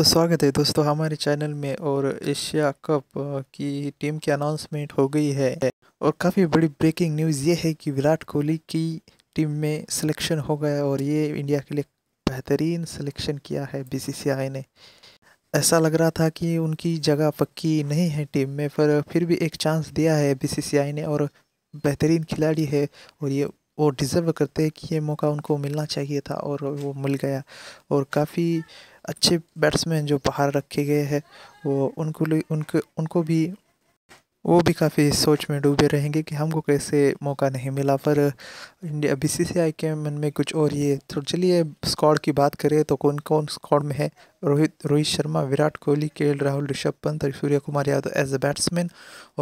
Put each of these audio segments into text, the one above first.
तो स्वागत है दोस्तों हमारे चैनल में और एशिया कप की टीम की अनाउंसमेंट हो गई है और काफ़ी बड़ी ब्रेकिंग न्यूज़ ये है कि विराट कोहली की टीम में सिलेक्शन हो गया और ये इंडिया के लिए बेहतरीन सिलेक्शन किया है बीसीसीआई ने ऐसा लग रहा था कि उनकी जगह पक्की नहीं है टीम में पर फिर भी एक चांस दिया है बी ने और बेहतरीन खिलाड़ी है और ये वो डिज़र्व करते हैं कि ये मौका उनको मिलना चाहिए था और वो मिल गया और काफ़ी अच्छे बैट्समैन जो बाहर रखे गए हैं वो उनको उनको उनको भी वो भी काफ़ी सोच में डूबे रहेंगे कि हमको कैसे मौका नहीं मिला पर इंडिया बी सी सी आई के मन में कुछ और ये तो चलिए स्कॉड की बात करें तो कौन कौन स्कॉड में है रोहित रोहित शर्मा विराट कोहली के राहुल ऋषभ पंत और Surya Kumar Yadav as a batsman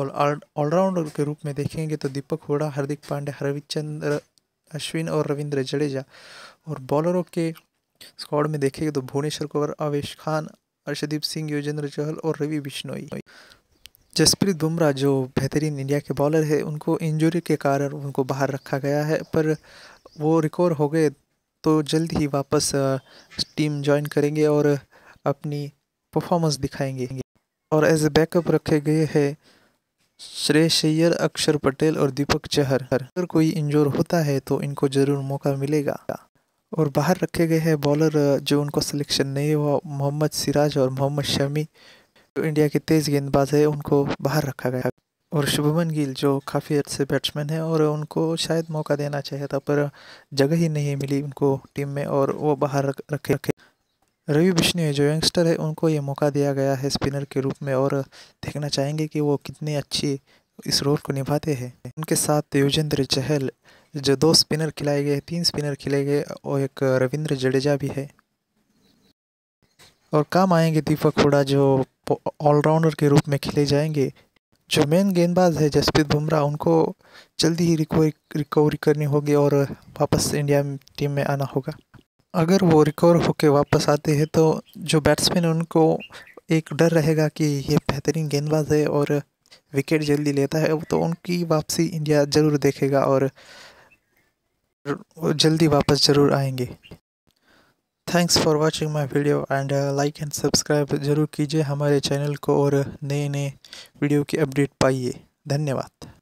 और ऑलराउंडर के रूप में देखेंगे तो दीपक हुडा हार्दिक पांडे हरविचंद्र अश्विन और रविंद्र जडेजा और बॉलरों के स्क्वाड में देखेंगे तो भुवनेश्वर कुमार आवेश खान अर्शदीप सिंह युजेंद्र चहल और रवि बिश्नोई जसप्रीत बुमराह जो बेहतरीन इंडिया के बॉलर है उनको इंजरी के कारण उनको बाहर रखा गया है पर वो रिकवर हो गए तो जल्द ही वापस टीम ज्वाइन करेंगे और अपनी परफॉर्मेंस दिखाएंगे और एज ए बैकअप रखे गए हैं श्रेष अय्यर अक्षर पटेल और दीपक चहर अगर कोई इंजोर होता है तो इनको ज़रूर मौका मिलेगा और बाहर रखे गए हैं बॉलर जो उनको सिलेक्शन नहीं हुआ मोहम्मद सिराज और मोहम्मद शमी जो इंडिया के तेज़ गेंदबाज है उनको बाहर रखा गया और शुभमन गिल जो काफ़ी अच्छे बैट्समैन हैं और उनको शायद मौका देना चाहिए था पर जगह ही नहीं मिली उनको टीम में और वो बाहर रखे रखे रवि बिश्नोई जो यंगस्टर है उनको ये मौका दिया गया है स्पिनर के रूप में और देखना चाहेंगे कि वो कितनी अच्छी इस रोल को निभाते हैं उनके साथ युजेंद्र चहल जो दो स्पिनर खिलाए गए तीन स्पिनर खिलाए गए और एक रविंद्र जडेजा भी है और काम आएंगे दीपक हुडा जो ऑलराउंडर के रूप में खेले जाएंगे जो मेन गेंदबाज है जसप्रीत बुमराह उनको जल्दी ही रिकवरी रिकवरी करनी होगी और वापस इंडिया टीम में आना होगा अगर वो रिकवर होकर वापस आते हैं तो जो बैट्समैन उनको एक डर रहेगा कि ये बेहतरीन गेंदबाज है और विकेट जल्दी लेता है तो उनकी वापसी इंडिया ज़रूर देखेगा और जल्दी वापस ज़रूर आएंगे thanks for watching my video and like and subscribe ज़रूर कीजिए हमारे चैनल को और नए नए वीडियो की अपडेट पाइए धन्यवाद